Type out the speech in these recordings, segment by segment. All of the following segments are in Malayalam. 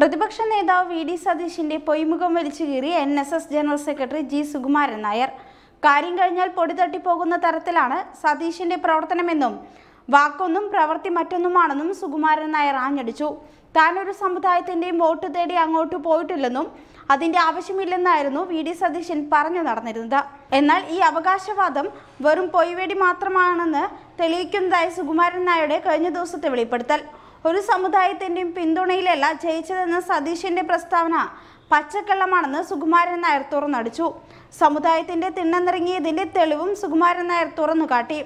പ്രതിപക്ഷ നേതാവ് വി ഡി സതീശിന്റെ പൊയ്മുഖം വലിച്ചുകീറി N S S general secretary G Sukumaran Nair കാര്യം കഴിഞ്ഞാൽ പൊടി തട്ടിപ്പോകുന്ന തരത്തിലാണ് സതീശിന്റെ പ്രവർത്തനമെന്നും വാക്കൊന്നും പ്രവൃത്തി മറ്റൊന്നുമാണെന്നും സുകുമാരൻ നായർ ആഞ്ഞടിച്ചു താനൊരു സമുദായത്തിൻ്റെയും വോട്ട് തേടി അങ്ങോട്ട് പോയിട്ടില്ലെന്നും അതിൻ്റെ ആവശ്യമില്ലെന്നായിരുന്നു വി ഡി സതീശൻ പറഞ്ഞു നടന്നിരുന്നത് എന്നാൽ ഈ അവകാശവാദം വെറും പൊയ്വേടി മാത്രമാണെന്ന് തെളിയിക്കുന്നതായി സുകുമാരൻ നായരുടെ കഴിഞ്ഞ ദിവസത്തെ വെളിപ്പെടുത്തൽ ഒരു സമുദായത്തിൻ്റെയും പിന്തുണയിലല്ല ജയിച്ചതെന്ന സതീഷിൻ്റെ പ്രസ്താവന പച്ചക്കള്ളമാണെന്ന് സുകുമാരൻ നായർ തുറന്നടിച്ചു സമുദായത്തിൻ്റെ തിണ്ണന്നിറങ്ങിയതിൻ്റെ തെളിവും സുകുമാരൻ നായർ തുറന്നു കാട്ടി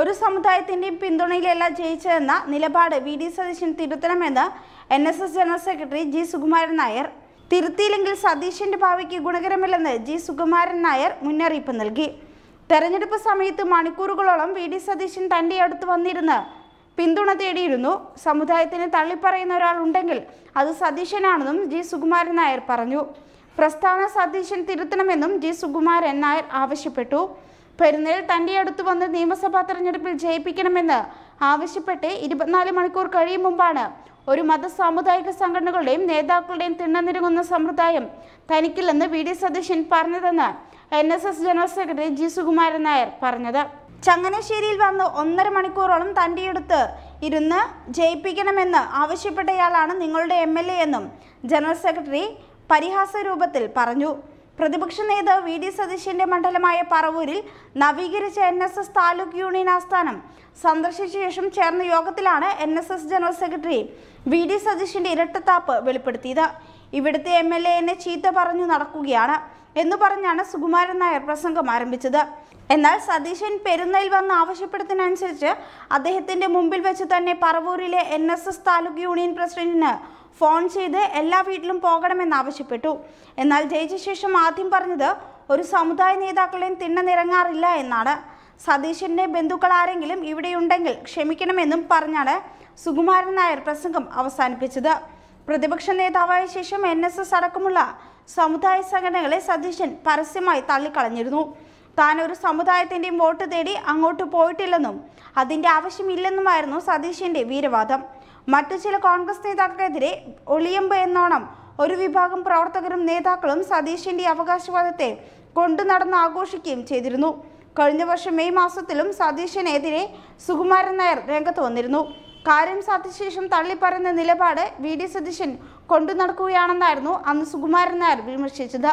ഒരു സമുദായത്തിൻ്റെയും പിന്തുണയിലല്ല ജയിച്ചതെന്ന നിലപാട് വി ഡി സതീശൻ തിരുത്തണമെന്ന് N S S general secretary G Sukumaran Nair തിരുത്തിയില്ലെങ്കിൽ സതീഷിൻ്റെ ഭാവിക്ക് ഗുണകരമില്ലെന്ന് ജി സുകുമാരൻ നായർ മുന്നറിയിപ്പ് നൽകി തെരഞ്ഞെടുപ്പ് സമയത്ത് മണിക്കൂറുകളോളം വി ഡി സതീശൻ തൻ്റെ അടുത്ത് വന്നിരുന്ന് പിന്തുണ തേടിയിരുന്നു സമുദായത്തിന് തള്ളിപ്പറയുന്ന ഒരാൾ ഉണ്ടെങ്കിൽ അത് സതീശനാണെന്നും ജി സുകുമാരൻ നായർ പറഞ്ഞു പ്രസ്ഥാന സതീശൻ തിരുത്തണമെന്നും ജി സുകുമാരൻ നായർ ആവശ്യപ്പെട്ടു പെരുന്നേൽ തൻ്റെ അടുത്ത് വന്ന് നിയമസഭാ തെരഞ്ഞെടുപ്പിൽ ജയിപ്പിക്കണമെന്ന് ആവശ്യപ്പെട്ട് ഇരുപത്തിനാല് മണിക്കൂർ കഴിയും മുമ്പാണ് ഒരു മത സാമുദായിക സംഘടനകളുടെയും നേതാക്കളുടെയും തിണ്ണനിരുങ്ങുന്ന സമ്പ്രദായം തനിക്കില്ലെന്ന് വി ഡി സതീശൻ പറഞ്ഞതെന്ന് N S S general secretary G Sukumaran Nair പറഞ്ഞത് ചങ്ങനാശ്ശേരിയിൽ വന്ന് ഒന്നര മണിക്കൂറോളം തൻ്റെയടുത്ത് ഇരുന്ന് ജയിപ്പിക്കണമെന്ന് ആവശ്യപ്പെട്ടയാളാണ് നിങ്ങളുടെ എം എൽ എ എന്നും ജനറൽ സെക്രട്ടറി പരിഹാസ രൂപത്തിൽ പറഞ്ഞു പ്രതിപക്ഷ നേതാവ് വി ഡി സതീശിൻ്റെ മണ്ഡലമായ പറവൂരിൽ നവീകരിച്ച N S S taluk union ആസ്ഥാനം സന്ദർശിച്ച ശേഷം ചേർന്ന യോഗത്തിലാണ് N S S general secretary V D സതീശിൻ്റെ ഇരട്ടത്താപ്പ് വെളിപ്പെടുത്തിയത് ഇവിടുത്തെ എം എൽ എ എന്നെ ചീത്ത പറഞ്ഞു നടക്കുകയാണ് എന്ന് പറഞ്ഞാണ് സുകുമാരൻ നായർ പ്രസംഗം ആരംഭിച്ചത് എന്നാൽ സതീശൻ പെരുന്നയിൽ വന്ന് ആവശ്യപ്പെടുന്നതിനനുസരിച്ച് അദ്ദേഹത്തിന്റെ മുമ്പിൽ വെച്ച് തന്നെ പറവൂരിലെ N S S taluk union പ്രസിഡന്റിന് ഫോൺ ചെയ്ത് എല്ലാ വീട്ടിലും പോകണമെന്നാവശ്യപ്പെട്ടു എന്നാൽ ജയിച്ച ശേഷം ആദ്യം പറഞ്ഞത് ഒരു സമുദായ നേതാക്കളെയും തിണ്ണനിറങ്ങാറില്ല എന്നാണ് സതീശന്റെ ബന്ധുക്കൾ ആരെങ്കിലും ഇവിടെയുണ്ടെങ്കിൽ ക്ഷമിക്കണമെന്നും പറഞ്ഞാണ് സുകുമാരൻ നായർ പ്രസംഗം അവസാനിപ്പിച്ചത് പ്രതിപക്ഷ നേതാവായ ശേഷം എൻ എസ് എസ് അടക്കമുള്ള സമുദായ സംഘടനകളെ സതീശൻ പരസ്യമായി തള്ളിക്കളഞ്ഞിരുന്നു താൻ ഒരു സമുദായത്തിന്റെയും വോട്ട് തേടി അങ്ങോട്ട് പോയിട്ടില്ലെന്നും അതിന്റെ ആവശ്യമില്ലെന്നുമായിരുന്നു സതീശന്റെ വീരവാദം മറ്റു ചില കോൺഗ്രസ് നേതാക്കൾക്കെതിരെ ഒളിയമ്പ് എന്നോണം ഒരു വിഭാഗം പ്രവർത്തകരും നേതാക്കളും സതീശന്റെ അവകാശവാദത്തെ കൊണ്ടു നടന്ന് ആഘോഷിക്കുകയും ചെയ്തിരുന്നു കഴിഞ്ഞ വർഷം മെയ് മാസത്തിലും സതീശനെതിരെ സുകുമാരൻ നായർ രംഗത്ത് വന്നിരുന്നു കാര്യം സാധിച്ച ശേഷം തള്ളിപ്പറയുന്ന നിലപാട് വി ഡി സതീശൻ കൊണ്ടു നടക്കുകയാണെന്നായിരുന്നു അന്ന് സുകുമാരൻ നായർ വിമർശിച്ചത്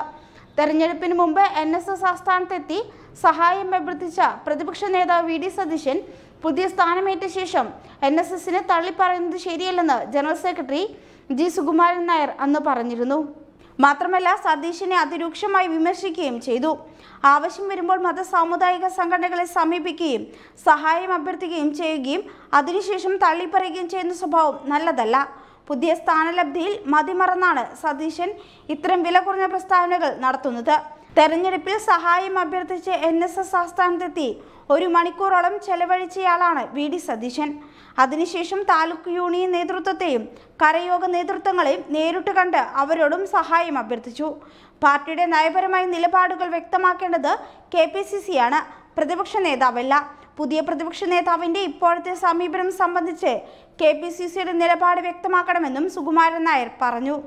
തെരഞ്ഞെടുപ്പിന് മുമ്പ് എൻ എസ് എസ് ആസ്ഥാനത്തെത്തി സഹായം അഭ്യർത്ഥിച്ച പ്രതിപക്ഷ നേതാവ് വി ഡി സതീശൻ പുതിയ സ്ഥാനമേറ്റ ശേഷം എൻ എസ് എസിന് തള്ളിപ്പറയുന്നത് ശരിയല്ലെന്ന് general secretary G Sukumaran Nair അന്ന് പറഞ്ഞിരുന്നു മാത്രമല്ല സതീശിനെ അതിരൂക്ഷമായി വിമർശിക്കുകയും ചെയ്തു ആവശ്യം വരുമ്പോൾ മത സാമുദായിക സംഘടനകളെ സമീപിക്കുകയും സഹായം അഭ്യർത്ഥിക്കുകയും ചെയ്യുകയും അതിനുശേഷം തള്ളിപ്പറയുകയും ചെയ്യുന്ന സ്വഭാവം നല്ലതല്ല പുതിയ സ്ഥാനലബ്ധിയിൽ മതിമറന്നാണ് സതീശൻ ഇത്തരം വില കുറഞ്ഞ പ്രസ്താവനകൾ നടത്തുന്നത് തെരഞ്ഞെടുപ്പിൽ സഹായം അഭ്യർത്ഥിച്ച് എൻ എസ് എസ് ആസ്ഥാനത്തെത്തി ഒരു മണിക്കൂറോളം ചെലവഴിച്ചയാളാണ് വി ഡി സതീശൻ അതിനുശേഷം താലൂക്ക് യൂണിയൻ നേതൃത്വത്തെയും കരയോഗ നേതൃത്വങ്ങളെയും നേരിട്ട് കണ്ട് അവരോടും സഹായം അഭ്യർത്ഥിച്ചു പാർട്ടിയുടെ നയപരമായ നിലപാടുകൾ വ്യക്തമാക്കേണ്ടത് കെ പി സി സി ആണ് പ്രതിപക്ഷ നേതാവല്ല പുതിയ പ്രതിപക്ഷ നേതാവിന്റെ ഇപ്പോഴത്തെ സമീപനം സംബന്ധിച്ച് കെ പി സി സിയുടെ നിലപാട് വ്യക്തമാക്കണമെന്നും സുകുമാരൻ നായർ പറഞ്ഞു